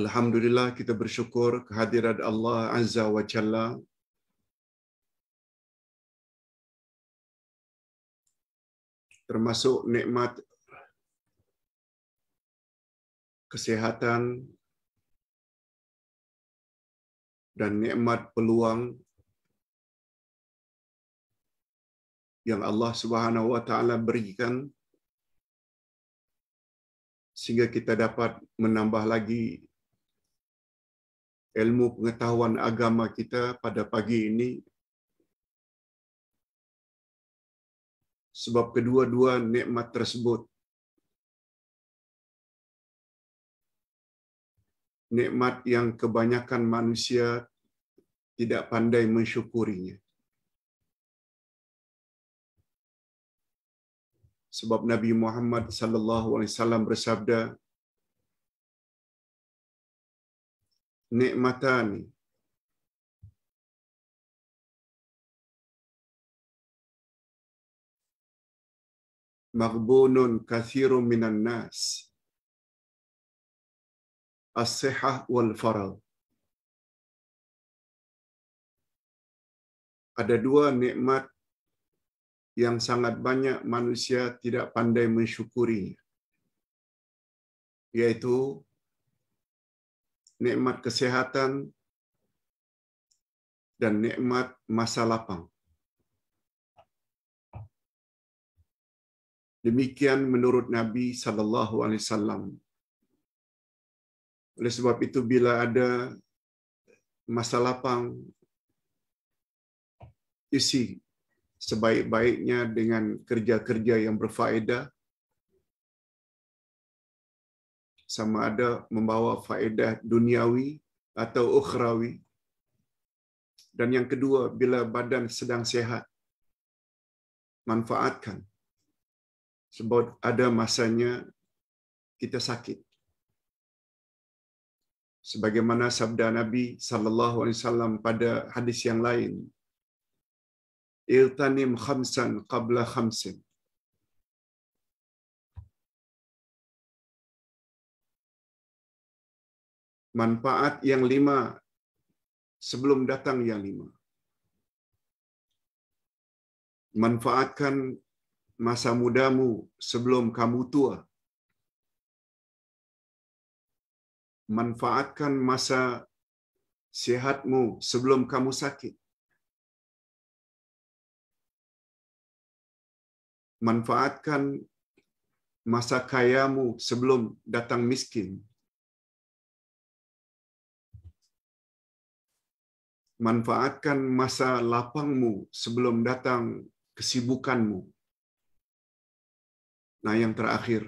Alhamdulillah kita bersyukur kehadiran Allah Azza wa Jalla termasuk nikmat kesehatan dan nikmat peluang yang Allah Subhanahu wa taala berikan sehingga kita dapat menambah lagi ilmu pengetahuan agama kita pada pagi ini. Sebab kedua-dua nikmat tersebut nikmat yang kebanyakan manusia tidak pandai mensyukurinya. Sebab Nabi Muhammad sallallahu alaihi wasallam bersabda, nikmatani maghbunun kathiru minan nas as-sihah wal faral. ada dua nikmat yang sangat banyak manusia tidak pandai mensyukurinya yaitu nikmat kesehatan, dan nikmat masa lapang. Demikian menurut Nabi sallallahu alaihi wasallam. Oleh sebab itu bila ada masa lapang isi sebaik-baiknya dengan kerja-kerja yang berfaedah sama ada membawa faedah duniawi atau ukhrawi. Dan yang kedua, bila badan sedang sehat, manfaatkan. Sebab ada masanya kita sakit. Sebagaimana sabda Nabi saw pada hadis yang lain, iltanim khamsan qabla khamsin." manfaat yang lima sebelum datang yang lima. Manfaatkan masa mudamu sebelum kamu tua. Manfaatkan masa sehatmu sebelum kamu sakit. Manfaatkan masa kayamu sebelum datang miskin. manfaatkan masa lapangmu sebelum datang kesibukanmu. Nah, yang terakhir,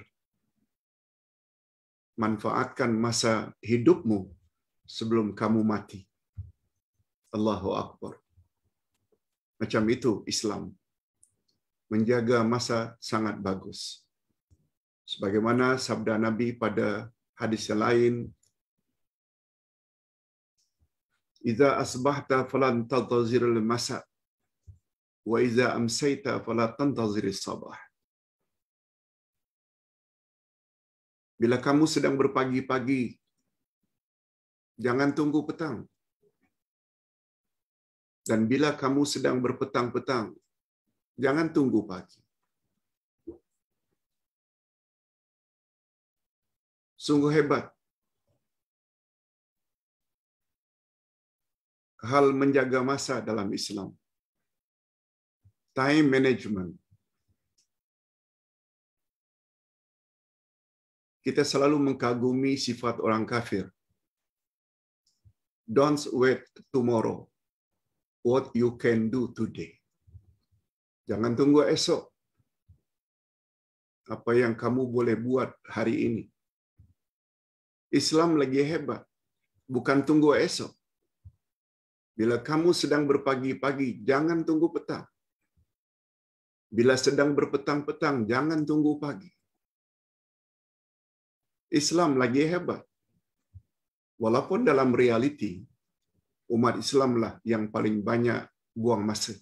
manfaatkan masa hidupmu sebelum kamu mati. Allahu Akbar. Macam itu Islam. Menjaga masa sangat bagus. Sebagaimana sabda Nabi pada hadis yang lain, Iza asbahta falan al masa wa iza amsayta fala tantaziris sabah. Bila kamu sedang berpagi-pagi, jangan tunggu petang. Dan bila kamu sedang berpetang-petang, jangan tunggu pagi. Sungguh hebat hal menjaga masa dalam Islam. Time management. Kita selalu mengkagumi sifat orang kafir. Don't wait tomorrow. What you can do today. Jangan tunggu esok. Apa yang kamu boleh buat hari ini. Islam lagi hebat. Bukan tunggu esok Bila kamu sedang berpagi-pagi, jangan tunggu petang. Bila sedang berpetang-petang, jangan tunggu pagi. Islam lagi hebat. Walaupun dalam realiti, umat Islamlah yang paling banyak buang masa.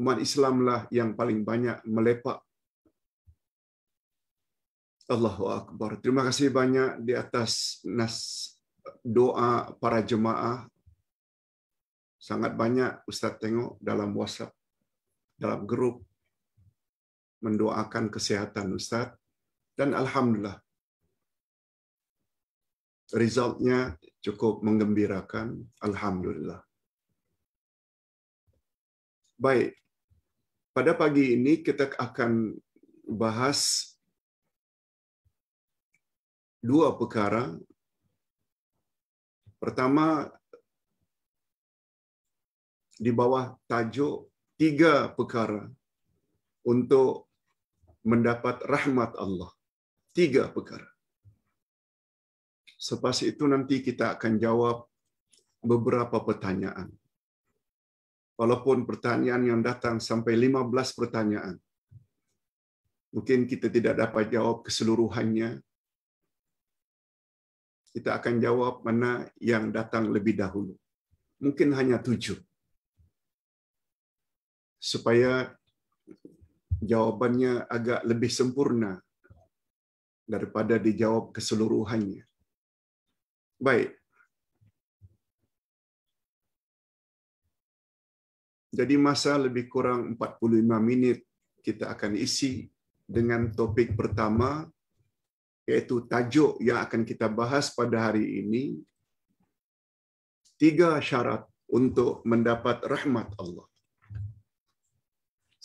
Umat Islamlah yang paling banyak melepak. Allahu Akbar. Terima kasih banyak di atas nas doa para jemaah Sangat banyak Ustadz tengok dalam WhatsApp, dalam grup, mendoakan kesehatan Ustadz. Dan Alhamdulillah, resultnya cukup menggembirakan. Alhamdulillah. Baik, pada pagi ini kita akan bahas dua perkara. Pertama, di bawah tajuk tiga perkara untuk mendapat rahmat Allah. Tiga perkara. Selepas itu nanti kita akan jawab beberapa pertanyaan. Walaupun pertanyaan yang datang sampai 15 pertanyaan. Mungkin kita tidak dapat jawab keseluruhannya. Kita akan jawab mana yang datang lebih dahulu. Mungkin hanya tujuh supaya jawabannya agak lebih sempurna daripada dijawab keseluruhannya. Baik. Jadi masa lebih kurang 45 minit kita akan isi dengan topik pertama yaitu tajuk yang akan kita bahas pada hari ini tiga syarat untuk mendapat rahmat Allah.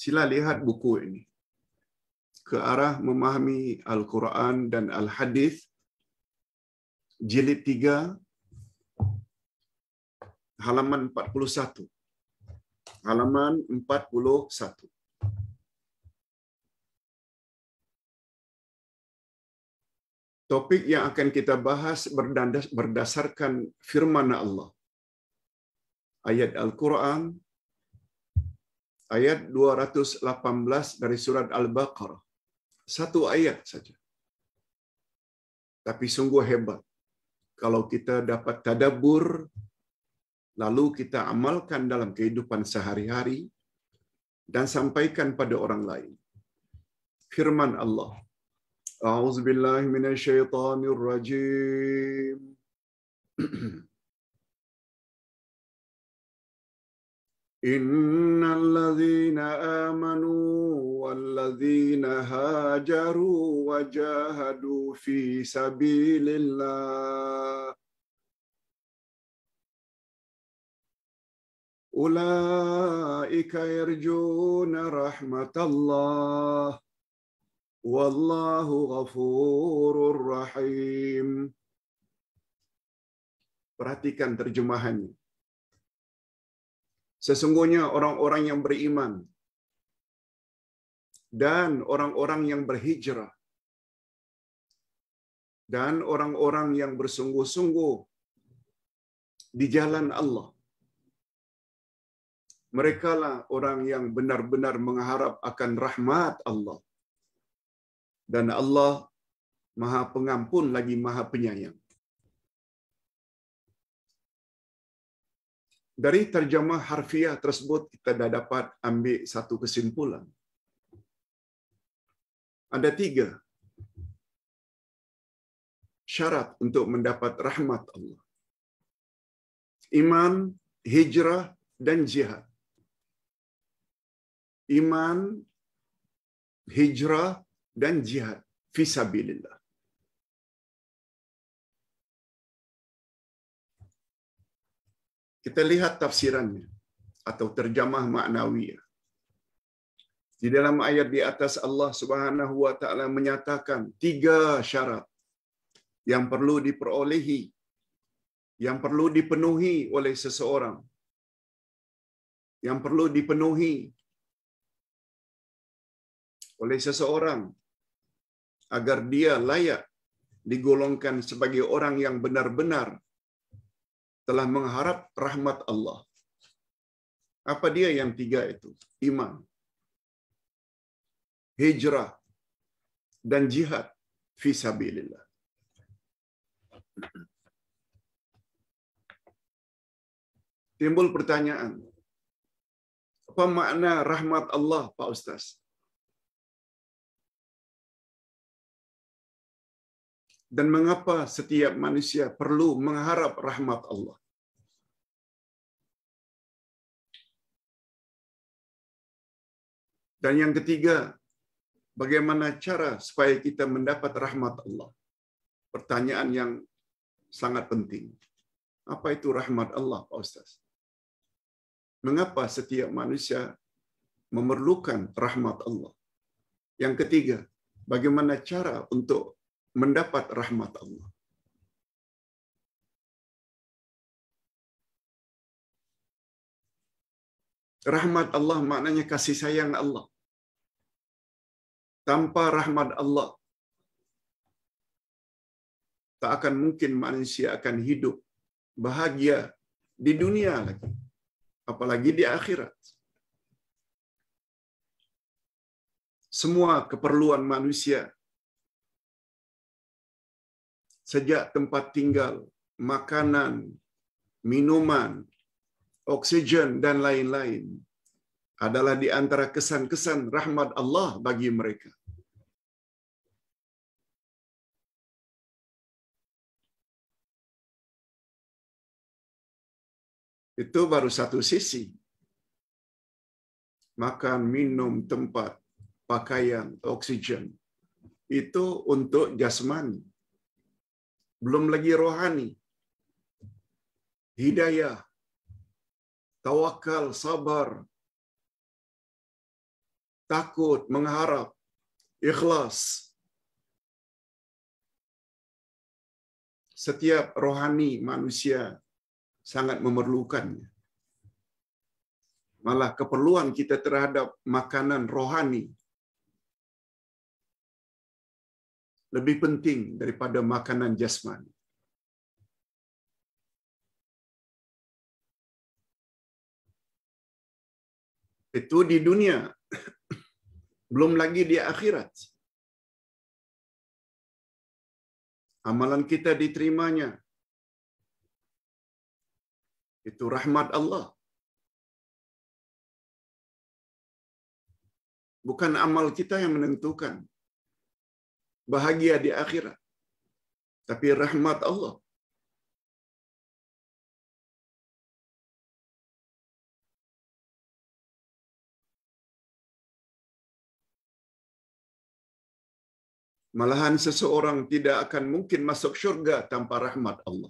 Sila lihat buku ini ke arah memahami Al-Quran dan Al-Hadis jilid 3 halaman 41 halaman 41 Topik yang akan kita bahas berdasarkan firman Allah. Ayat Al-Quran ayat 218 dari surat Al-Baqarah. Satu ayat saja. Tapi sungguh hebat. Kalau kita dapat tadabur, lalu kita amalkan dalam kehidupan sehari-hari, dan sampaikan pada orang lain. Firman Allah. A'udzubillahiminasyaitanirrajim. rajim. إن الذين آمنوا والذين هاجروا وجاهدوا في سبيل الله أولئك يرجون رحمة الله والله غفور رحيم Perhatikan terjemahannya. Sesungguhnya orang-orang yang beriman dan orang-orang yang berhijrah dan orang-orang yang bersungguh-sungguh di jalan Allah. Merekalah orang yang benar-benar mengharap akan rahmat Allah. Dan Allah Maha Pengampun lagi Maha Penyayang. dari terjemah harfiah tersebut kita dapat ambil satu kesimpulan. Ada tiga syarat untuk mendapat rahmat Allah. Iman, hijrah, dan jihad. Iman, hijrah, dan jihad. Fisabilillah. kita lihat tafsirannya atau terjemah maknawi. Di dalam ayat di atas Allah Subhanahu wa taala menyatakan tiga syarat yang perlu diperolehi yang perlu dipenuhi oleh seseorang yang perlu dipenuhi oleh seseorang agar dia layak digolongkan sebagai orang yang benar-benar telah mengharap rahmat Allah. Apa dia yang tiga itu? Iman, hijrah, dan jihad fisabilillah. Timbul pertanyaan, apa makna rahmat Allah Pak Ustaz? dan mengapa setiap manusia perlu mengharap rahmat Allah. Dan yang ketiga, bagaimana cara supaya kita mendapat rahmat Allah? Pertanyaan yang sangat penting. Apa itu rahmat Allah, Pak Ustaz? Mengapa setiap manusia memerlukan rahmat Allah? Yang ketiga, bagaimana cara untuk mendapat rahmat Allah. Rahmat Allah maknanya kasih sayang Allah. Tanpa rahmat Allah, tak akan mungkin manusia akan hidup bahagia di dunia lagi, apalagi di akhirat. Semua keperluan manusia sejak tempat tinggal, makanan, minuman, oksigen, dan lain-lain adalah di antara kesan-kesan rahmat Allah bagi mereka. Itu baru satu sisi. Makan, minum, tempat, pakaian, oksigen. Itu untuk jasmani belum lagi rohani. Hidayah, tawakal, sabar, takut, mengharap, ikhlas. Setiap rohani manusia sangat memerlukannya. Malah keperluan kita terhadap makanan rohani lebih penting daripada makanan jasmani. Itu di dunia. Belum lagi di akhirat. Amalan kita diterimanya. Itu rahmat Allah. Bukan amal kita yang menentukan, bahagia di akhirat. Tapi rahmat Allah. Malahan seseorang tidak akan mungkin masuk syurga tanpa rahmat Allah.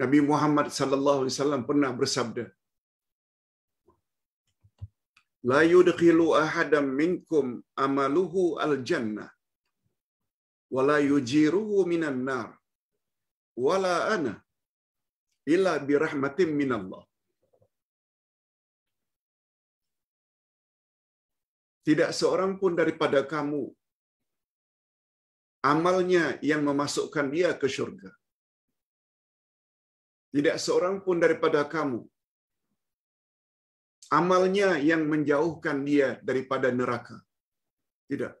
Nabi Muhammad sallallahu alaihi wasallam pernah bersabda, "La yudkhilu ahadam minkum amaluhu al-jannah wa la yujiruhu minan nar wa la ana illa bi rahmatin minallah." Tidak seorang pun daripada kamu amalnya yang memasukkan dia ke surga tidak seorang pun daripada kamu amalnya yang menjauhkan dia daripada neraka. Tidak.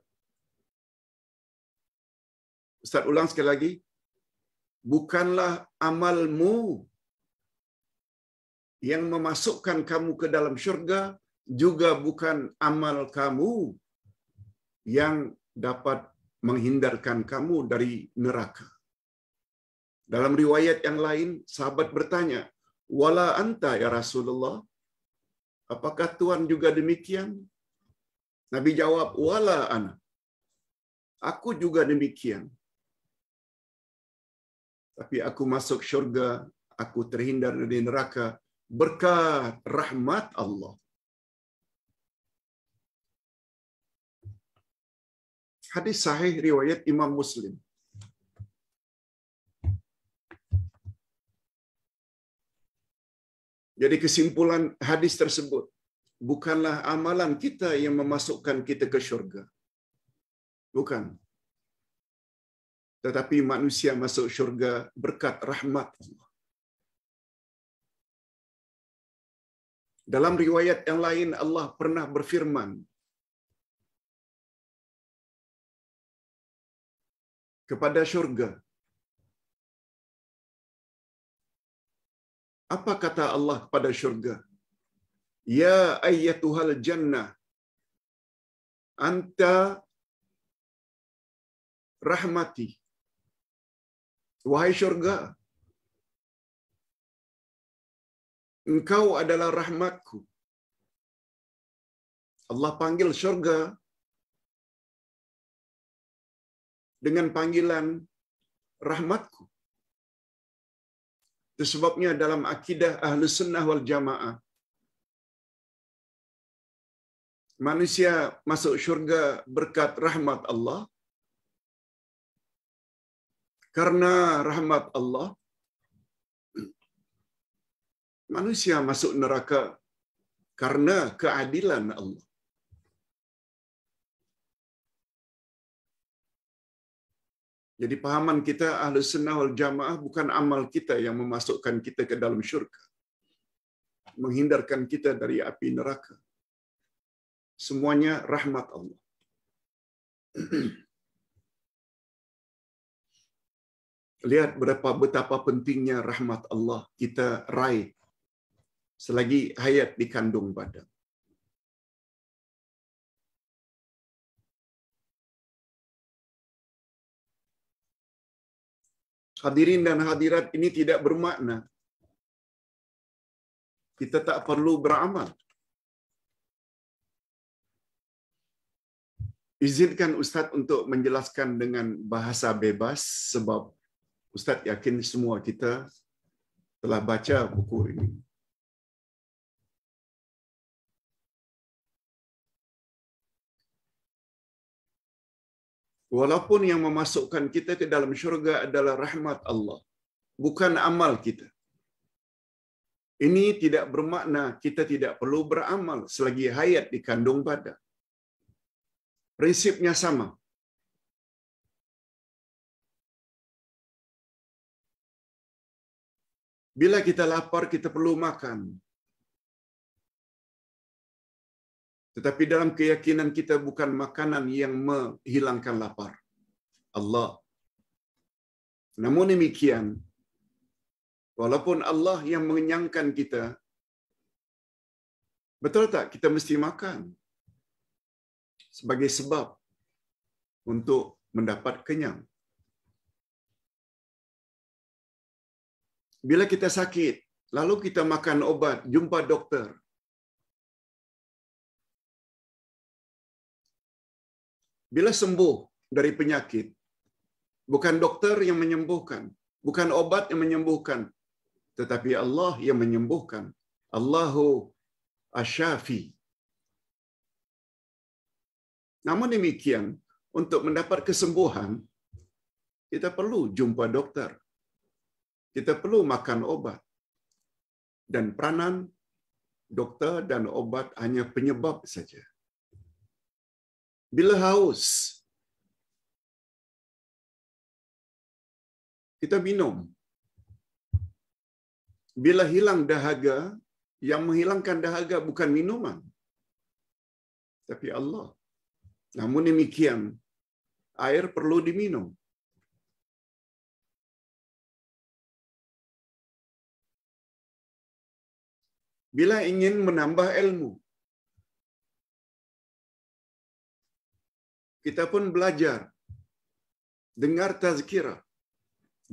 Ustaz ulang sekali lagi. Bukanlah amalmu yang memasukkan kamu ke dalam syurga, juga bukan amal kamu yang dapat menghindarkan kamu dari neraka. Dalam riwayat yang lain, sahabat bertanya, Wala anta ya Rasulullah? Apakah Tuhan juga demikian? Nabi jawab, Wala ana. Aku juga demikian. Tapi aku masuk syurga, aku terhindar dari neraka, berkat rahmat Allah. Hadis sahih riwayat Imam Muslim. Jadi kesimpulan hadis tersebut, bukanlah amalan kita yang memasukkan kita ke syurga. Bukan. Tetapi manusia masuk syurga berkat rahmat Allah. Dalam riwayat yang lain Allah pernah berfirman kepada syurga, Apa kata Allah kepada syurga? Ya ayyatuhal jannah. Anta rahmati. Wahai syurga. Engkau adalah rahmatku. Allah panggil syurga dengan panggilan rahmatku. Sebabnya dalam akidah ahlu sunnah wal jamaah. Manusia masuk syurga berkat rahmat Allah. Karena rahmat Allah, manusia masuk neraka karena keadilan Allah. Jadi pahaman kita ahli sunnah wal jamaah bukan amal kita yang memasukkan kita ke dalam syurga. Menghindarkan kita dari api neraka. Semuanya rahmat Allah. Lihat berapa betapa pentingnya rahmat Allah kita raih selagi hayat di kandung badan. hadirin dan hadirat ini tidak bermakna. Kita tak perlu beramal. Izinkan Ustadz untuk menjelaskan dengan bahasa bebas sebab Ustadz yakin semua kita telah baca buku ini. Walaupun yang memasukkan kita ke dalam syurga adalah rahmat Allah, bukan amal kita. Ini tidak bermakna kita tidak perlu beramal selagi hayat di kandung badan. Prinsipnya sama. Bila kita lapar, kita perlu makan. Tetapi dalam keyakinan kita bukan makanan yang menghilangkan lapar. Allah. Namun demikian, walaupun Allah yang mengenyangkan kita, betul tak kita mesti makan sebagai sebab untuk mendapat kenyang. Bila kita sakit, lalu kita makan obat, jumpa doktor, Bila sembuh dari penyakit, bukan dokter yang menyembuhkan, bukan obat yang menyembuhkan, tetapi Allah yang menyembuhkan. Allahu asyafi. Namun demikian, untuk mendapat kesembuhan, kita perlu jumpa dokter. Kita perlu makan obat. Dan peranan dokter dan obat hanya penyebab saja bila haus kita minum. Bila hilang dahaga, yang menghilangkan dahaga bukan minuman, tapi Allah. Namun demikian, air perlu diminum. Bila ingin menambah ilmu, kita pun belajar. Dengar tazkirah.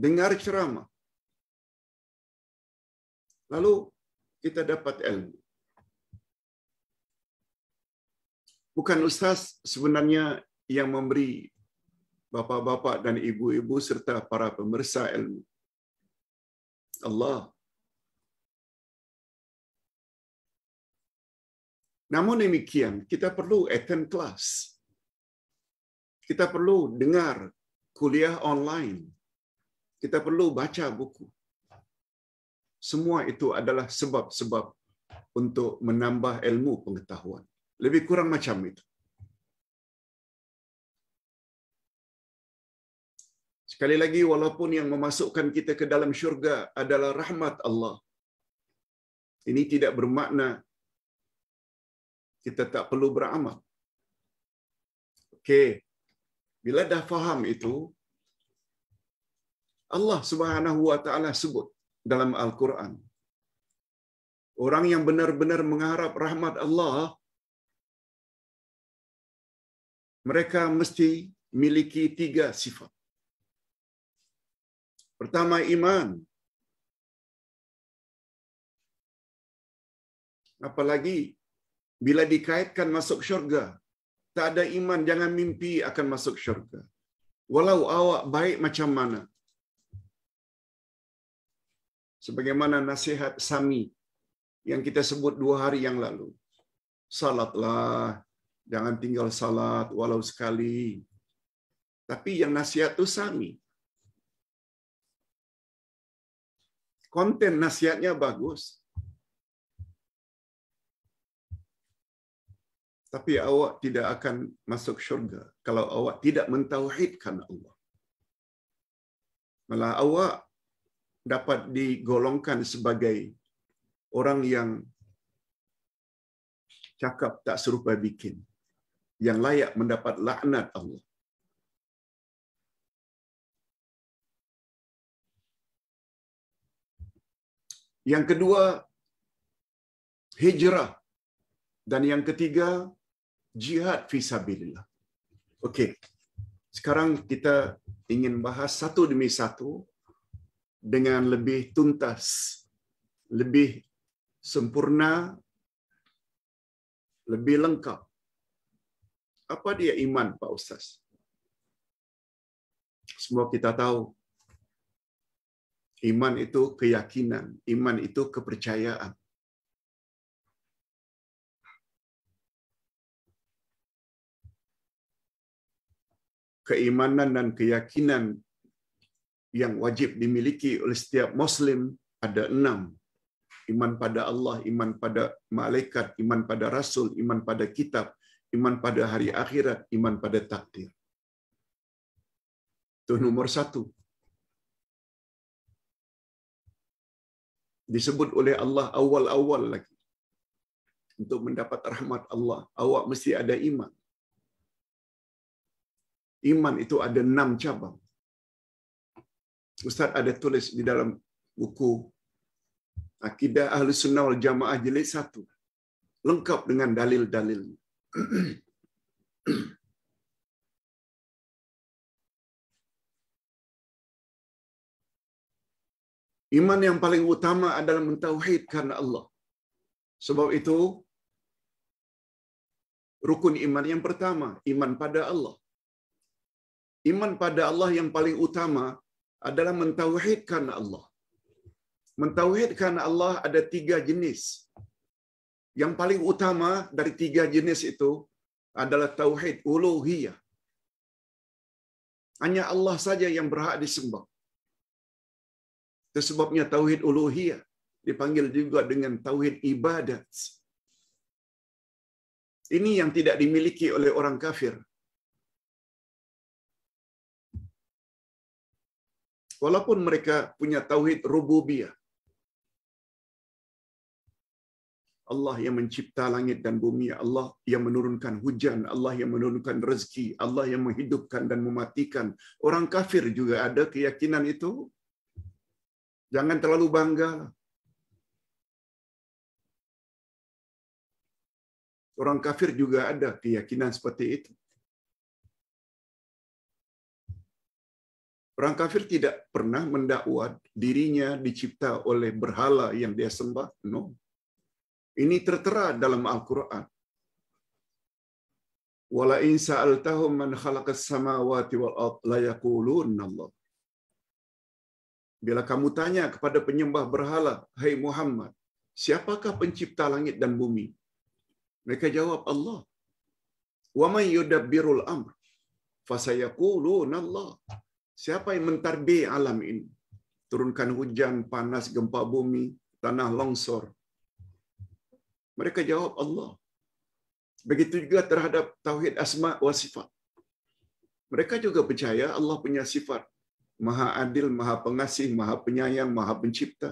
Dengar ceramah. Lalu kita dapat ilmu. Bukan ustaz sebenarnya yang memberi bapak-bapak dan ibu-ibu serta para pemirsa ilmu. Allah. Namun demikian, kita perlu attend class kita perlu dengar kuliah online. Kita perlu baca buku. Semua itu adalah sebab-sebab untuk menambah ilmu pengetahuan. Lebih kurang macam itu. Sekali lagi, walaupun yang memasukkan kita ke dalam syurga adalah rahmat Allah, ini tidak bermakna kita tak perlu beramal. Okey, Bila dah faham itu, Allah Subhanahu wa taala sebut dalam Al-Qur'an. Orang yang benar-benar mengharap rahmat Allah mereka mesti miliki tiga sifat. Pertama iman. Apalagi bila dikaitkan masuk syurga, tak ada iman, jangan mimpi akan masuk syurga. Walau awak baik macam mana. Sebagaimana nasihat Sami yang kita sebut dua hari yang lalu. Salatlah, jangan tinggal salat walau sekali. Tapi yang nasihat itu Sami. Konten nasihatnya bagus, tapi awak tidak akan masuk syurga kalau awak tidak mentauhidkan Allah. Malah awak dapat digolongkan sebagai orang yang cakap tak serupa bikin yang layak mendapat laknat Allah. Yang kedua hijrah dan yang ketiga jihad fisabilillah. Okey. Sekarang kita ingin bahas satu demi satu dengan lebih tuntas, lebih sempurna, lebih lengkap. Apa dia iman Pak Ustaz? Semua kita tahu iman itu keyakinan, iman itu kepercayaan. keimanan dan keyakinan yang wajib dimiliki oleh setiap muslim ada enam. Iman pada Allah, iman pada malaikat, iman pada rasul, iman pada kitab, iman pada hari akhirat, iman pada takdir. Itu nomor satu. Disebut oleh Allah awal-awal lagi. Untuk mendapat rahmat Allah, awak mesti ada iman. Iman itu ada enam cabang. Ustaz ada tulis di dalam buku Akidah Ahlus Sunnah wal Jamaah jilid satu. Lengkap dengan dalil-dalilnya. Iman yang paling utama adalah mentauhidkan Allah. Sebab itu rukun iman yang pertama, iman pada Allah. Iman pada Allah yang paling utama adalah mentauhidkan Allah. Mentauhidkan Allah ada tiga jenis. Yang paling utama dari tiga jenis itu adalah tauhid uluhiyah. Hanya Allah saja yang berhak disembah. Itu sebabnya tauhid uluhiyah dipanggil juga dengan tauhid ibadat. Ini yang tidak dimiliki oleh orang kafir. walaupun mereka punya tauhid rububiyah. Allah yang mencipta langit dan bumi, Allah yang menurunkan hujan, Allah yang menurunkan rezeki, Allah yang menghidupkan dan mematikan. Orang kafir juga ada keyakinan itu. Jangan terlalu bangga. Orang kafir juga ada keyakinan seperti itu. Orang kafir tidak pernah mendakwa dirinya dicipta oleh berhala yang dia sembah. No. Ini tertera dalam Al-Quran. Wala in sa'altahum man khalaqas samawati wal ard la Allah. Bila kamu tanya kepada penyembah berhala, "Hai hey Muhammad, siapakah pencipta langit dan bumi?" Mereka jawab Allah. "Wa man yudabbirul amr?" Fasayaquluna Allah Siapa yang mentarbi alam ini? Turunkan hujan, panas, gempa bumi, tanah longsor. Mereka jawab Allah. Begitu juga terhadap tauhid asma wa sifat. Mereka juga percaya Allah punya sifat Maha Adil, Maha Pengasih, Maha Penyayang, Maha Pencipta.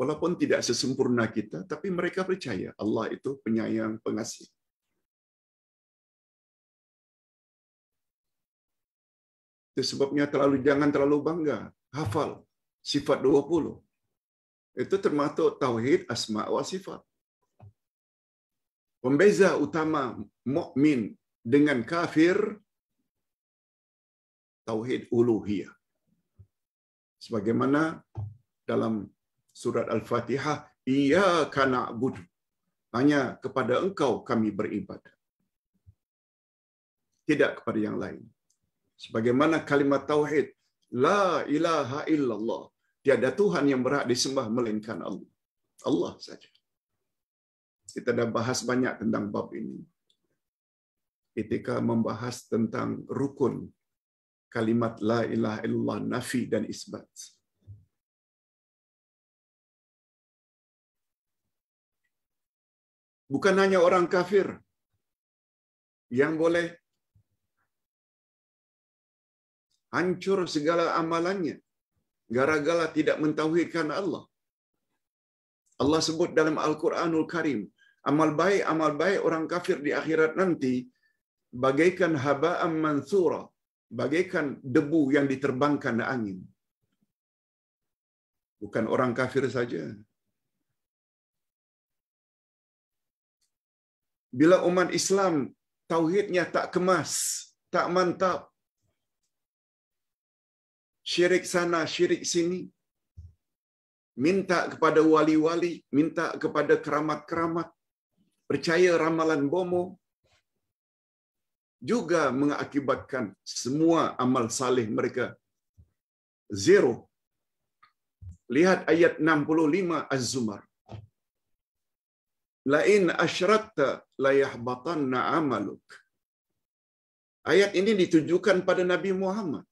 Walaupun tidak sesempurna kita, tapi mereka percaya Allah itu penyayang, pengasih. Itu sebabnya terlalu jangan terlalu bangga. Hafal sifat 20. Itu termasuk tauhid asma wa sifat. Pembeza utama mukmin dengan kafir tauhid uluhiyah. Sebagaimana dalam surat Al-Fatihah, iya kana budu. Hanya kepada engkau kami beribadah. Tidak kepada yang lain. Sebagaimana kalimat tauhid, la ilaha illallah. Tiada Tuhan yang berhak disembah melainkan Allah. Allah saja. Kita dah bahas banyak tentang bab ini. Ketika membahas tentang rukun kalimat la ilaha illallah nafi dan isbat. Bukan hanya orang kafir yang boleh hancur segala amalannya gara-gara tidak mentauhidkan Allah. Allah sebut dalam Al-Quranul Karim, amal baik amal baik orang kafir di akhirat nanti bagaikan haba mansura, bagaikan debu yang diterbangkan angin. Bukan orang kafir saja. Bila umat Islam tauhidnya tak kemas, tak mantap, syirik sana, syirik sini. Minta kepada wali-wali, minta kepada keramat-keramat. Percaya ramalan bomo. Juga mengakibatkan semua amal salih mereka. Zero. Lihat ayat 65 Az-Zumar. Lain asyratta layahbatanna amaluk. Ayat ini ditujukan pada Nabi Muhammad.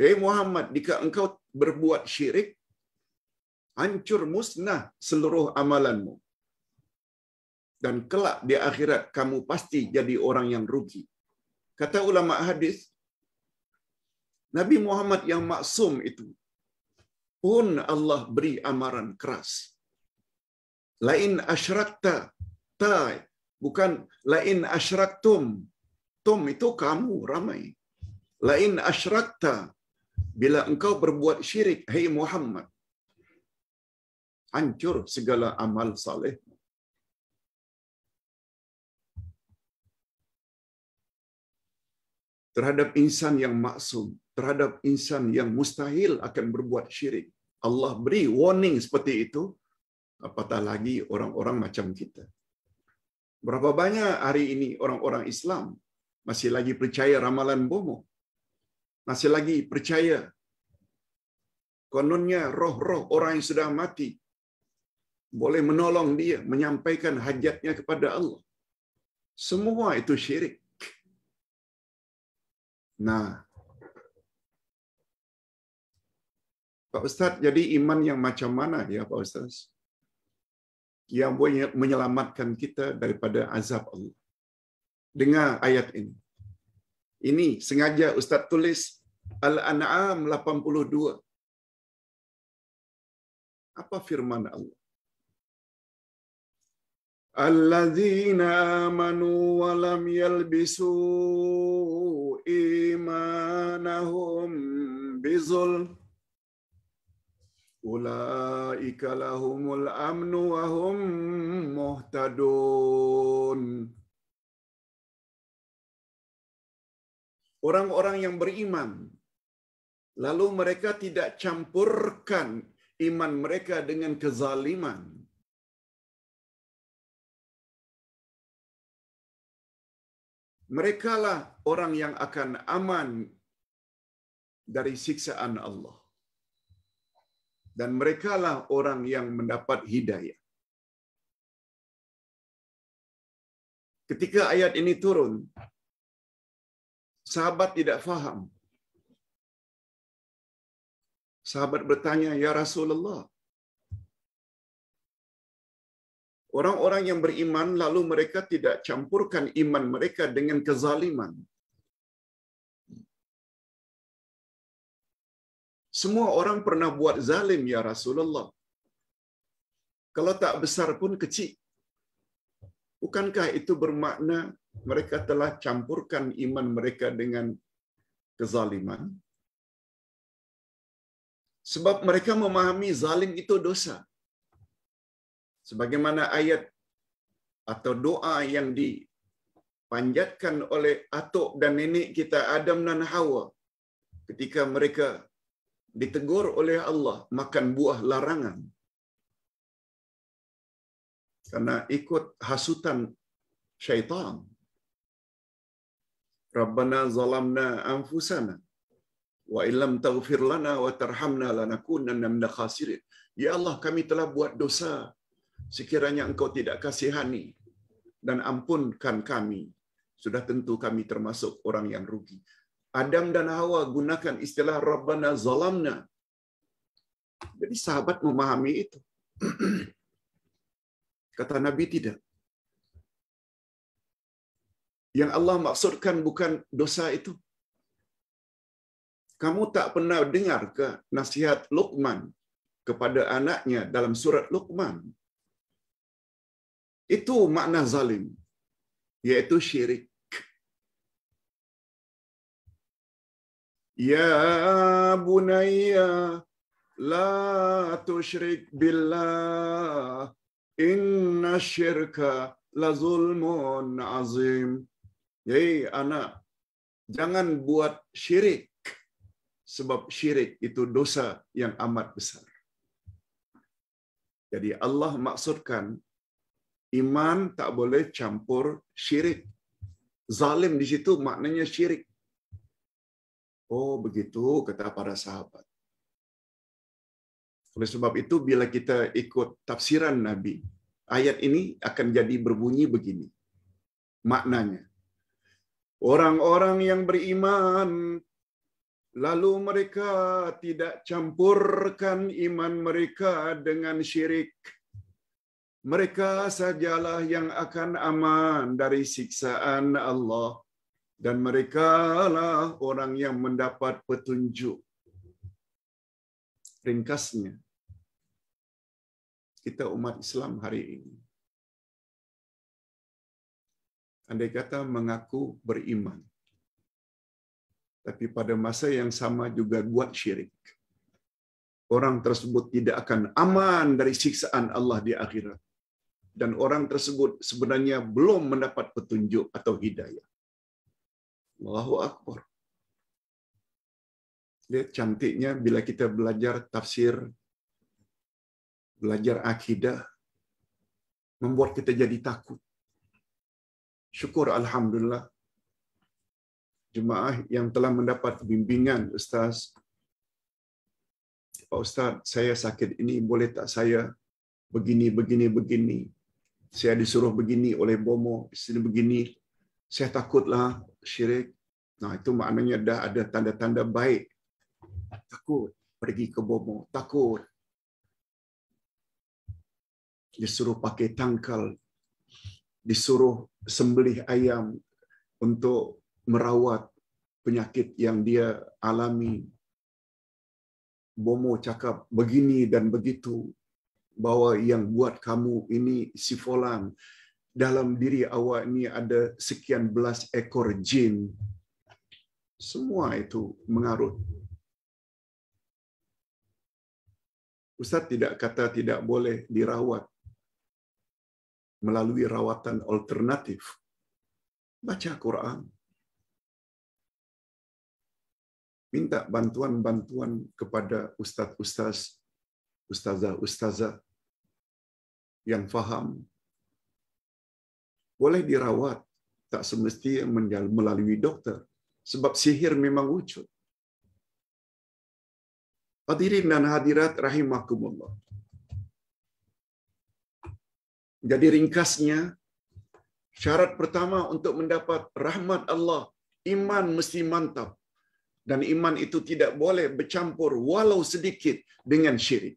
Hei Muhammad, jika engkau berbuat syirik, hancur musnah seluruh amalanmu. Dan kelak di akhirat kamu pasti jadi orang yang rugi. Kata ulama hadis, Nabi Muhammad yang maksum itu pun Allah beri amaran keras. Lain asyrakta ta bukan lain asyraktum. Tum itu kamu ramai. Lain asyrakta Bila engkau berbuat syirik, hei Muhammad, hancur segala amal saleh. Terhadap insan yang maksum, terhadap insan yang mustahil akan berbuat syirik. Allah beri warning seperti itu, apatah lagi orang-orang macam kita. Berapa banyak hari ini orang-orang Islam masih lagi percaya ramalan bomo masih lagi percaya kononnya roh-roh orang yang sudah mati boleh menolong dia menyampaikan hajatnya kepada Allah. Semua itu syirik. Nah, Pak Ustadz, jadi iman yang macam mana ya Pak Ustadz Yang boleh menyelamatkan kita daripada azab Allah. Dengar ayat ini. Ini sengaja Ustaz tulis Al-An'am 82. Apa firman Allah? Alladzina amanu wa lam yalbisu imanahum bizul ulaika lahumul amnu wa hum muhtadun. orang-orang yang beriman. Lalu mereka tidak campurkan iman mereka dengan kezaliman. Merekalah orang yang akan aman dari siksaan Allah. Dan merekalah orang yang mendapat hidayah. Ketika ayat ini turun, Sahabat tidak faham. Sahabat bertanya, "Ya Rasulullah, orang-orang yang beriman lalu mereka tidak campurkan iman mereka dengan kezaliman. Semua orang pernah buat zalim ya Rasulullah. Kalau tak besar pun kecil. Bukankah itu bermakna mereka telah campurkan iman mereka dengan kezaliman. Sebab mereka memahami zalim itu dosa. Sebagaimana ayat atau doa yang dipanjatkan oleh atuk dan nenek kita Adam dan Hawa ketika mereka ditegur oleh Allah makan buah larangan karena ikut hasutan syaitan. Rabbana zalamna ظلمنا wa وإن لم تغفر لنا وترحمنا لنكونن من الخاسرين Ya Allah kami telah buat dosa sekiranya engkau tidak kasihani dan ampunkan kami sudah tentu kami termasuk orang yang rugi Adam dan Hawa gunakan istilah Rabbana zalamna. Jadi sahabat memahami itu. Kata Nabi tidak yang Allah maksudkan bukan dosa itu. Kamu tak pernah dengar ke nasihat Luqman kepada anaknya dalam surat Luqman? Itu makna zalim, yaitu syirik. Ya Bunaya, la tu syirik billah inna syirka la zulmun azim Jadi anak, jangan buat syirik. Sebab syirik itu dosa yang amat besar. Jadi Allah maksudkan iman tak boleh campur syirik. Zalim di situ maknanya syirik. Oh begitu kata para sahabat. Oleh sebab itu bila kita ikut tafsiran Nabi, ayat ini akan jadi berbunyi begini. Maknanya, orang-orang yang beriman lalu mereka tidak campurkan iman mereka dengan syirik mereka sajalah yang akan aman dari siksaan Allah dan mereka lah orang yang mendapat petunjuk ringkasnya kita umat Islam hari ini andai kata mengaku beriman. Tapi pada masa yang sama juga buat syirik. Orang tersebut tidak akan aman dari siksaan Allah di akhirat. Dan orang tersebut sebenarnya belum mendapat petunjuk atau hidayah. Allahu Akbar. Lihat cantiknya bila kita belajar tafsir, belajar akidah, membuat kita jadi takut. syukur alhamdulillah jemaah yang telah mendapat bimbingan ustaz Pak Ustaz, saya sakit ini boleh tak saya begini, begini, begini. Saya disuruh begini oleh bomo, sini begini. Saya takutlah syirik. Nah, itu maknanya dah ada tanda-tanda baik. Takut pergi ke bomo, takut. Disuruh pakai tangkal, disuruh sembelih ayam untuk merawat penyakit yang dia alami. Bomo cakap begini dan begitu bahwa yang buat kamu ini si Folan. Dalam diri awak ini ada sekian belas ekor jin. Semua itu mengarut. Ustaz tidak kata tidak boleh dirawat melalui rawatan alternatif. Baca Quran. Minta bantuan-bantuan kepada ustaz-ustaz, ustazah-ustazah yang faham. Boleh dirawat, tak semestinya melalui dokter. Sebab sihir memang wujud. Hadirin dan hadirat rahimakumullah. Jadi ringkasnya, syarat pertama untuk mendapat rahmat Allah, iman mesti mantap. Dan iman itu tidak boleh bercampur walau sedikit dengan syirik.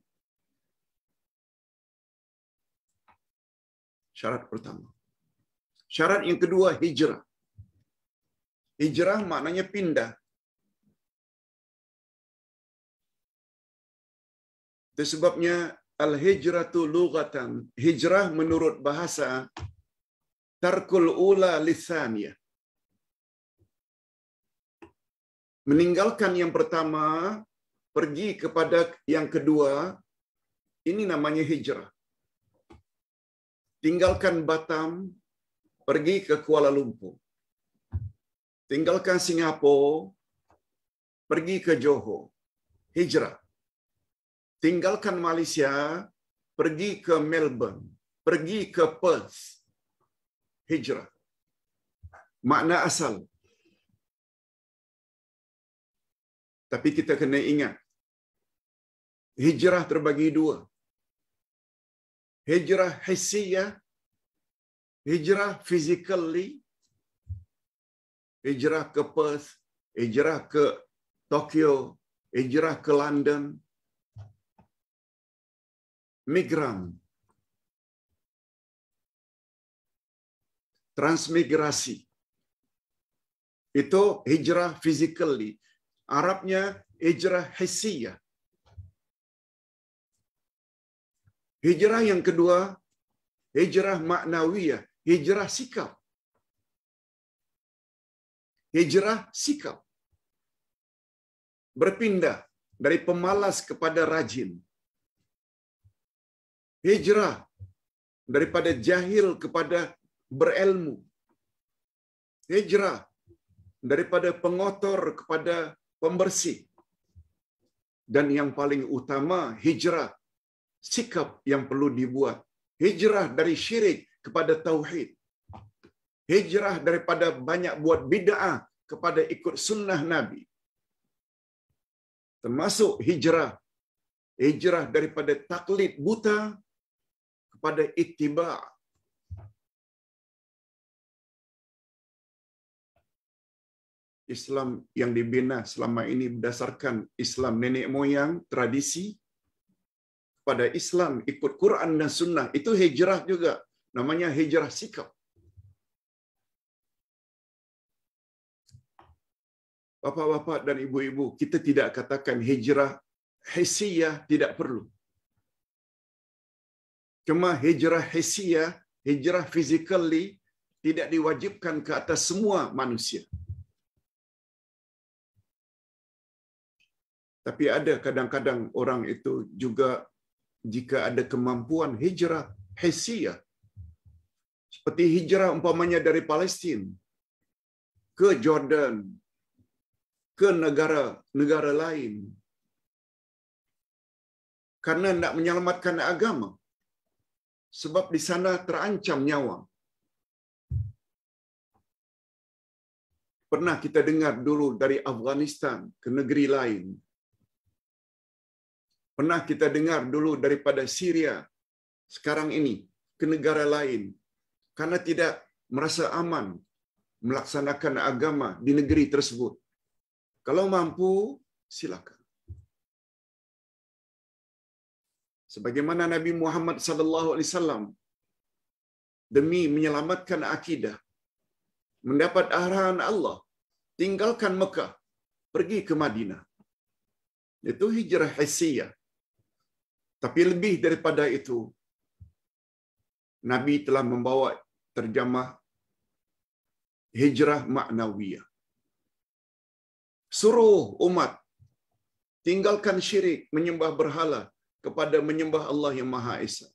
Syarat pertama. Syarat yang kedua, hijrah. Hijrah maknanya pindah. Itu sebabnya Al-hijratu lughatan. Hijrah menurut bahasa tarkul ula lisania Meninggalkan yang pertama, pergi kepada yang kedua, ini namanya hijrah. Tinggalkan Batam, pergi ke Kuala Lumpur. Tinggalkan Singapura, pergi ke Johor. Hijrah. tinggalkan Malaysia, pergi ke Melbourne, pergi ke Perth, hijrah. Makna asal. Tapi kita kena ingat, hijrah terbagi dua. Hijrah hissiah, hijrah physically, hijrah ke Perth, hijrah ke Tokyo, hijrah ke London, migran, transmigrasi. Itu hijrah physically. Arabnya hijrah hissiyah. Hijrah yang kedua, hijrah maknawiyah, hijrah sikap. Hijrah sikap. Berpindah dari pemalas kepada rajin. hijrah daripada jahil kepada berilmu. Hijrah daripada pengotor kepada pembersih. Dan yang paling utama hijrah sikap yang perlu dibuat. Hijrah dari syirik kepada tauhid. Hijrah daripada banyak buat bid'ah kepada ikut sunnah Nabi. Termasuk hijrah. Hijrah daripada taklid buta kepada ittiba Islam yang dibina selama ini berdasarkan Islam nenek moyang, tradisi, pada Islam ikut Quran dan Sunnah itu hijrah juga, namanya hijrah sikap. Bapak-bapak dan ibu-ibu, kita tidak katakan hijrah hisiyah tidak perlu. Cuma hijrah hissiyah, hijrah physically tidak diwajibkan ke atas semua manusia. Tapi ada kadang-kadang orang itu juga jika ada kemampuan hijrah hissiyah. Seperti hijrah umpamanya dari Palestin ke Jordan, ke negara-negara lain. Karena tidak menyelamatkan agama sebab di sana terancam nyawa. Pernah kita dengar dulu dari Afghanistan ke negeri lain. Pernah kita dengar dulu daripada Syria sekarang ini ke negara lain karena tidak merasa aman melaksanakan agama di negeri tersebut. Kalau mampu, silakan. sebagaimana Nabi Muhammad sallallahu alaihi wasallam demi menyelamatkan akidah mendapat arahan Allah tinggalkan Mekah pergi ke Madinah itu hijrah hissiah tapi lebih daripada itu Nabi telah membawa terjemah hijrah maknawiyah suruh umat tinggalkan syirik menyembah berhala kepada menyembah Allah yang Maha Esa.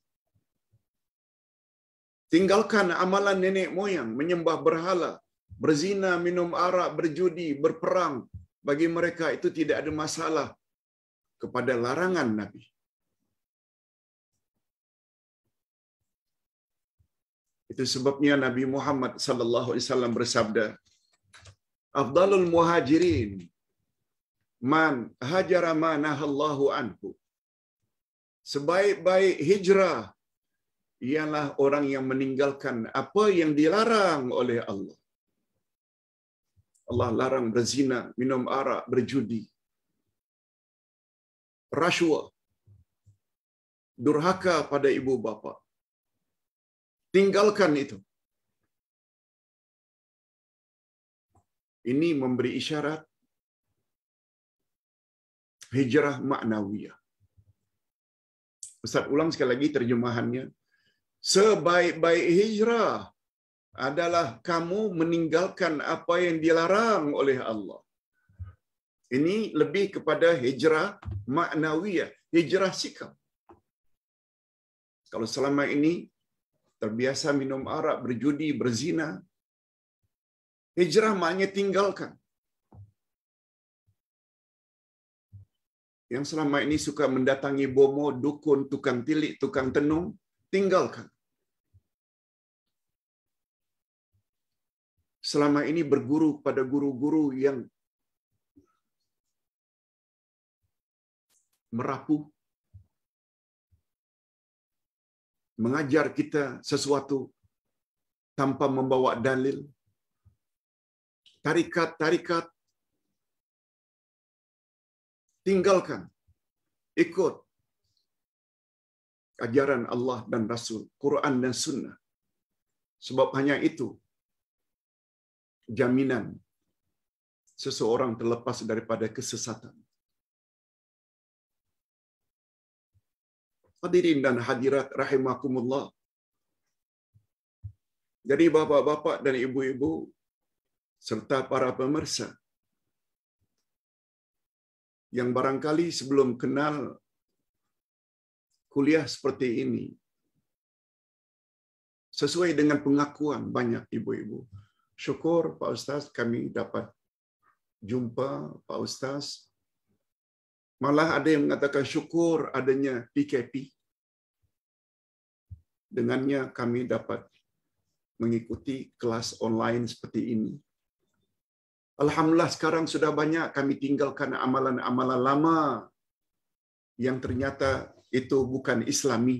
Tinggalkan amalan nenek moyang, menyembah berhala, berzina, minum arak, berjudi, berperang. Bagi mereka itu tidak ada masalah kepada larangan Nabi. Itu sebabnya Nabi Muhammad sallallahu alaihi wasallam bersabda, "Afdalul muhajirin man hajara ma nahallahu anhu." sebaik-baik hijrah ialah orang yang meninggalkan apa yang dilarang oleh Allah. Allah larang berzina, minum arak, berjudi. Rasuah. Durhaka pada ibu bapa. Tinggalkan itu. Ini memberi isyarat hijrah maknawiyah. Ustaz ulang sekali lagi terjemahannya. Sebaik-baik hijrah adalah kamu meninggalkan apa yang dilarang oleh Allah. Ini lebih kepada hijrah maknawiyah, hijrah sikap. Kalau selama ini terbiasa minum arak, berjudi, berzina, hijrah maknanya tinggalkan. yang selama ini suka mendatangi bomo, dukun, tukang tilik, tukang tenung, tinggalkan. Selama ini berguru pada guru-guru yang merapu mengajar kita sesuatu tanpa membawa dalil. Tarikat-tarikat tinggalkan, ikut ajaran Allah dan Rasul, Quran dan Sunnah. Sebab hanya itu jaminan seseorang terlepas daripada kesesatan. Hadirin dan hadirat rahimakumullah. Jadi bapak-bapak dan ibu-ibu serta para pemirsa yang barangkali sebelum kenal kuliah seperti ini sesuai dengan pengakuan banyak ibu-ibu. Syukur Pak Ustaz kami dapat jumpa Pak Ustaz. Malah ada yang mengatakan syukur adanya PKP. Dengannya kami dapat mengikuti kelas online seperti ini. Alhamdulillah sekarang sudah banyak kami tinggalkan amalan-amalan lama yang ternyata itu bukan islami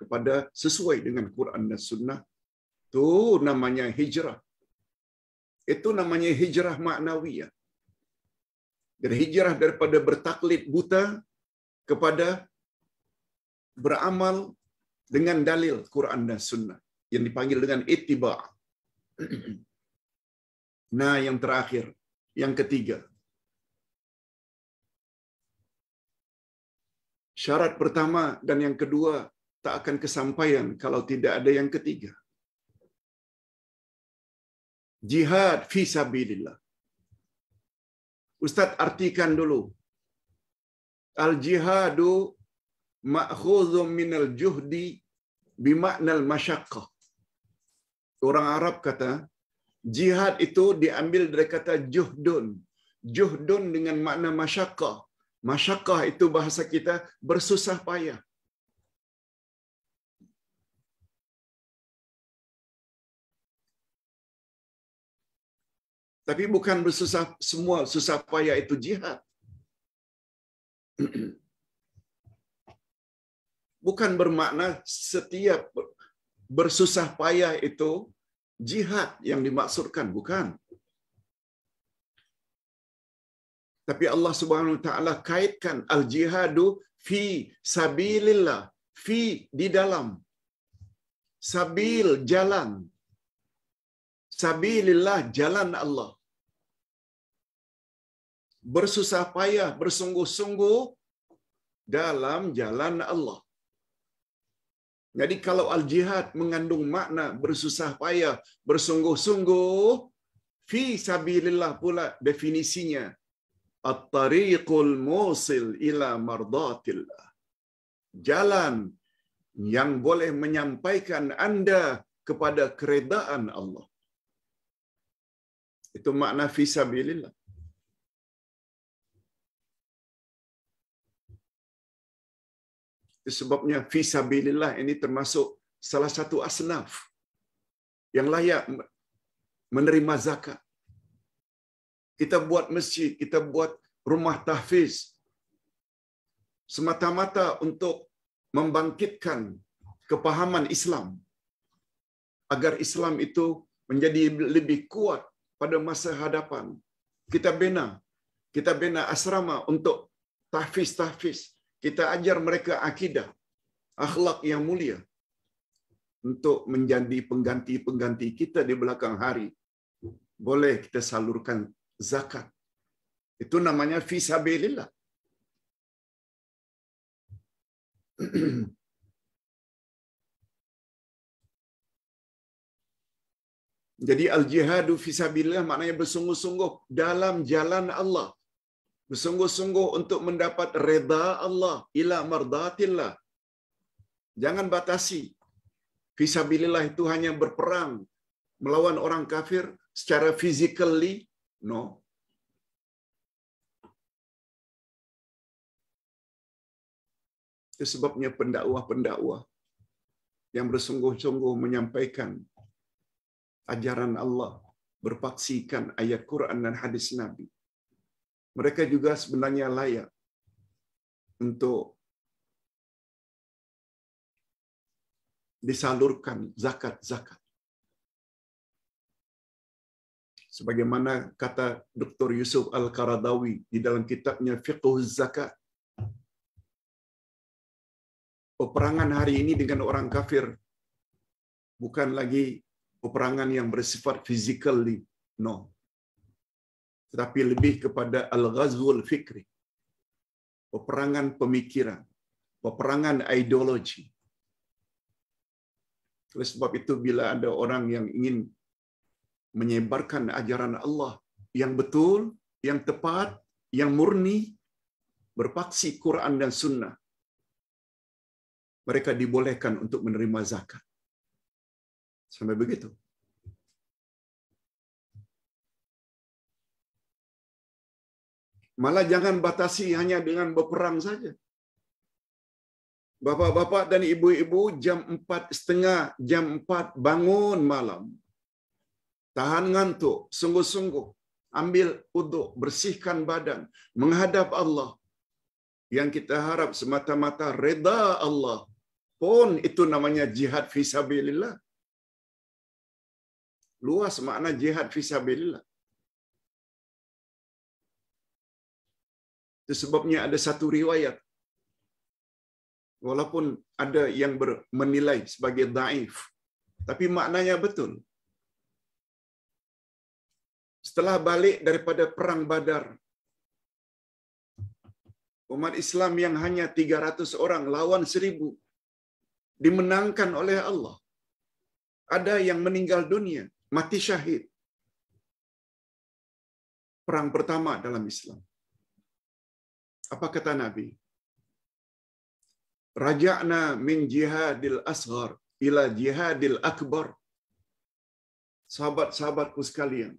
kepada sesuai dengan Quran dan Sunnah. Itu namanya hijrah. Itu namanya hijrah Ya. Dari hijrah daripada bertaklid buta kepada beramal dengan dalil Quran dan Sunnah yang dipanggil dengan itiba. Nah, yang terakhir, yang ketiga. Syarat pertama dan yang kedua tak akan kesampaian kalau tidak ada yang ketiga. Jihad fi sabilillah. Ustaz artikan dulu. Al jihadu ma'khudhum minal juhdi bimaknal masyaqqah. Orang Arab kata, Jihad itu diambil dari kata juhdun. Juhdun dengan makna masyakah. Masyakah itu bahasa kita bersusah payah. Tapi bukan bersusah semua susah payah itu jihad. bukan bermakna setiap bersusah payah itu jihad yang dimaksudkan, bukan. Tapi Allah Subhanahu wa taala kaitkan al-jihadu fi sabilillah, fi di dalam. Sabil jalan. Sabilillah jalan Allah. Bersusah payah, bersungguh-sungguh dalam jalan Allah. Jadi kalau al-jihad mengandung makna bersusah payah, bersungguh-sungguh, fi sabilillah pula definisinya at-tariqul musil ila mardatillah. Jalan yang boleh menyampaikan anda kepada keredaan Allah. Itu makna fi sabilillah. sebabnya visabilillah ini termasuk salah satu asnaf yang layak menerima zakat. Kita buat masjid, kita buat rumah tahfiz semata-mata untuk membangkitkan kepahaman Islam agar Islam itu menjadi lebih kuat pada masa hadapan. Kita bina, kita bina asrama untuk tahfiz-tahfiz kita ajar mereka akidah, akhlak yang mulia untuk menjadi pengganti-pengganti kita di belakang hari. Boleh kita salurkan zakat. Itu namanya fisabilillah. Jadi al-jihadu fisabilillah maknanya bersungguh-sungguh dalam jalan Allah. Bersungguh-sungguh untuk mendapat reda Allah ila mardatillah. Jangan batasi. Fisabilillah itu hanya berperang melawan orang kafir secara physically. No. Itu sebabnya pendakwah-pendakwah yang bersungguh-sungguh menyampaikan ajaran Allah, berpaksikan ayat Quran dan hadis Nabi mereka juga sebenarnya layak untuk disalurkan zakat-zakat. Sebagaimana kata Dr. Yusuf al Karadawi di dalam kitabnya Fiqh Zakat. Peperangan hari ini dengan orang kafir bukan lagi peperangan yang bersifat physically, no tetapi lebih kepada al-ghazwul fikri. Peperangan pemikiran, peperangan ideologi. Oleh sebab itu bila ada orang yang ingin menyebarkan ajaran Allah yang betul, yang tepat, yang murni, berpaksi Quran dan Sunnah, mereka dibolehkan untuk menerima zakat. Sampai begitu. Malah jangan batasi hanya dengan berperang saja. Bapak-bapak dan ibu-ibu jam empat setengah, jam empat bangun malam. Tahan ngantuk, sungguh-sungguh. Ambil uduk, bersihkan badan, menghadap Allah. Yang kita harap semata-mata reda Allah. Pun itu namanya jihad fisabilillah Luas makna jihad fisabilillah sebabnya ada satu riwayat. Walaupun ada yang menilai sebagai daif. Tapi maknanya betul. Setelah balik daripada perang badar, umat Islam yang hanya 300 orang lawan seribu, dimenangkan oleh Allah. Ada yang meninggal dunia, mati syahid. Perang pertama dalam Islam. Apa kata Nabi? Raja'na min jihadil asghar ila jihadil akbar. Sahabat-sahabatku sekalian,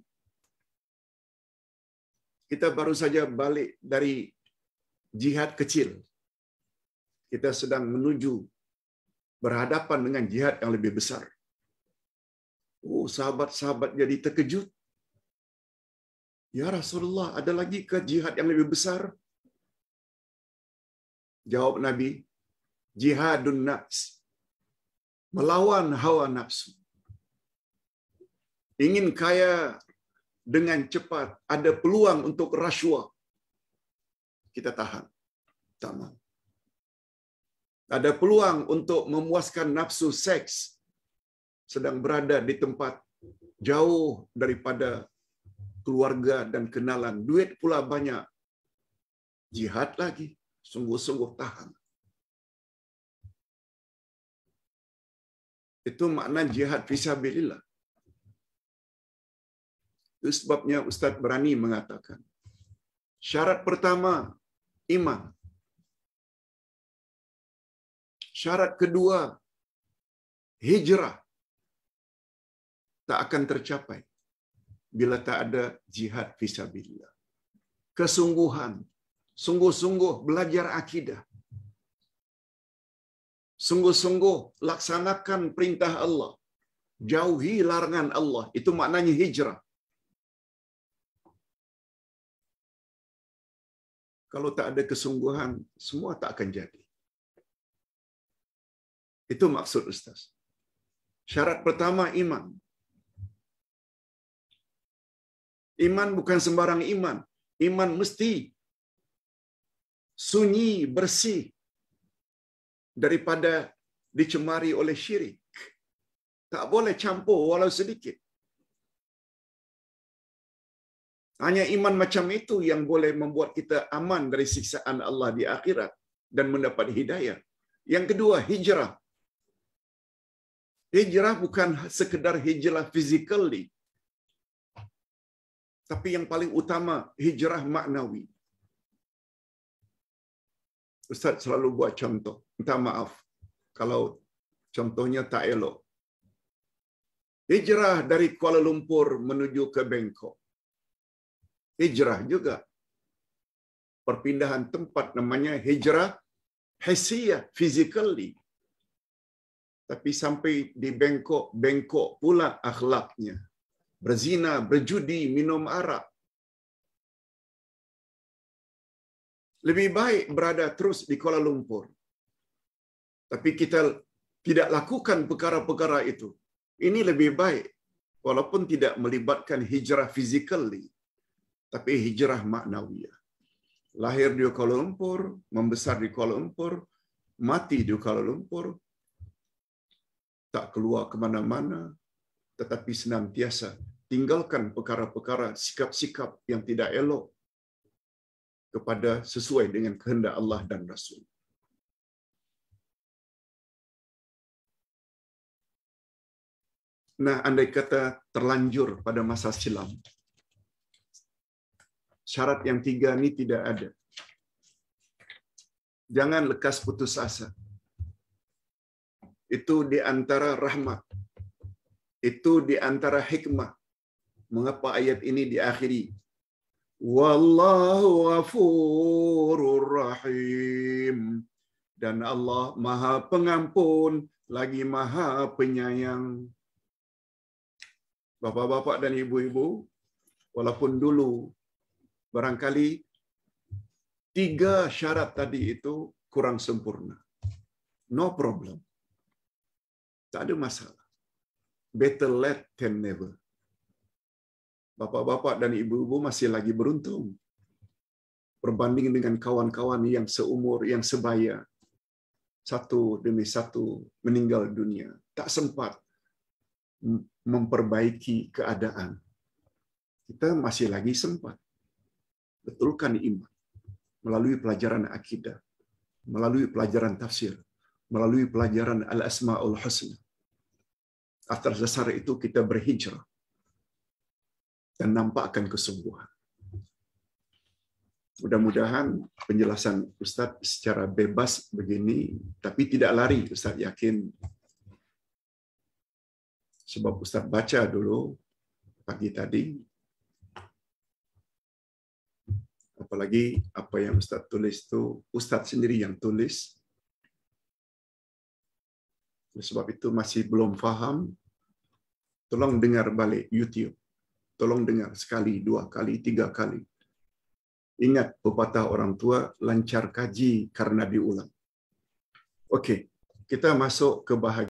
kita baru saja balik dari jihad kecil. Kita sedang menuju berhadapan dengan jihad yang lebih besar. Oh, sahabat-sahabat jadi terkejut. Ya Rasulullah, ada lagi ke jihad yang lebih besar? Jawab Nabi, jihadun nafs. Melawan hawa nafsu. Ingin kaya dengan cepat, ada peluang untuk rasuah. Kita tahan. Tak Ada peluang untuk memuaskan nafsu seks sedang berada di tempat jauh daripada keluarga dan kenalan. Duit pula banyak. Jihad lagi sungguh-sungguh tahan Itu makna jihad fisabilillah. Itu sebabnya Ustadz berani mengatakan. Syarat pertama, iman. Syarat kedua, hijrah. Tak akan tercapai bila tak ada jihad fisabilillah. Kesungguhan, sungguh-sungguh belajar akidah. Sungguh-sungguh laksanakan perintah Allah. Jauhi larangan Allah. Itu maknanya hijrah. Kalau tak ada kesungguhan, semua tak akan jadi. Itu maksud Ustaz. Syarat pertama iman. Iman bukan sembarang iman. Iman mesti sunyi bersih daripada dicemari oleh syirik. Tak boleh campur walau sedikit. Hanya iman macam itu yang boleh membuat kita aman dari siksaan Allah di akhirat dan mendapat hidayah. Yang kedua, hijrah. Hijrah bukan sekedar hijrah fizikal. Tapi yang paling utama, hijrah maknawi. Ustaz selalu buat contoh. Minta maaf kalau contohnya tak elok. Hijrah dari Kuala Lumpur menuju ke Bangkok. Hijrah juga. Perpindahan tempat namanya hijrah hesiyah, physically. Tapi sampai di Bangkok, Bangkok pula akhlaknya. Berzina, berjudi, minum arak. Lebih baik berada terus di Kuala Lumpur. Tapi kita tidak lakukan perkara-perkara itu. Ini lebih baik walaupun tidak melibatkan hijrah physically tapi hijrah maknawiyah. Lahir di Kuala Lumpur, membesar di Kuala Lumpur, mati di Kuala Lumpur, tak keluar ke mana-mana, tetapi senantiasa tinggalkan perkara-perkara, sikap-sikap yang tidak elok kepada sesuai dengan kehendak Allah dan Rasul. Nah, andai kata terlanjur pada masa silam, syarat yang tiga ini tidak ada. Jangan lekas putus asa. Itu di antara rahmat. Itu di antara hikmah. Mengapa ayat ini diakhiri Wallahu ghafurur rahim. Dan Allah maha pengampun, lagi maha penyayang. Bapa-bapa dan ibu-ibu, walaupun dulu barangkali tiga syarat tadi itu kurang sempurna. No problem. Tak ada masalah. Better late than never. bapak-bapak dan ibu-ibu masih lagi beruntung berbanding dengan kawan-kawan yang seumur, yang sebaya. Satu demi satu meninggal dunia. Tak sempat memperbaiki keadaan. Kita masih lagi sempat. Betulkan iman. Melalui pelajaran akidah. Melalui pelajaran tafsir. Melalui pelajaran al-asma'ul husna. Atas dasar itu kita berhijrah dan nampakkan kesembuhan. Mudah-mudahan penjelasan Ustadz secara bebas begini, tapi tidak lari, Ustadz yakin. Sebab Ustadz baca dulu pagi tadi, apalagi apa yang Ustadz tulis itu, Ustadz sendiri yang tulis. Sebab itu masih belum faham tolong dengar balik YouTube Tolong dengar sekali, dua kali, tiga kali. Ingat pepatah orang tua, lancar kaji karena diulang. Oke, okay, kita masuk ke bahagian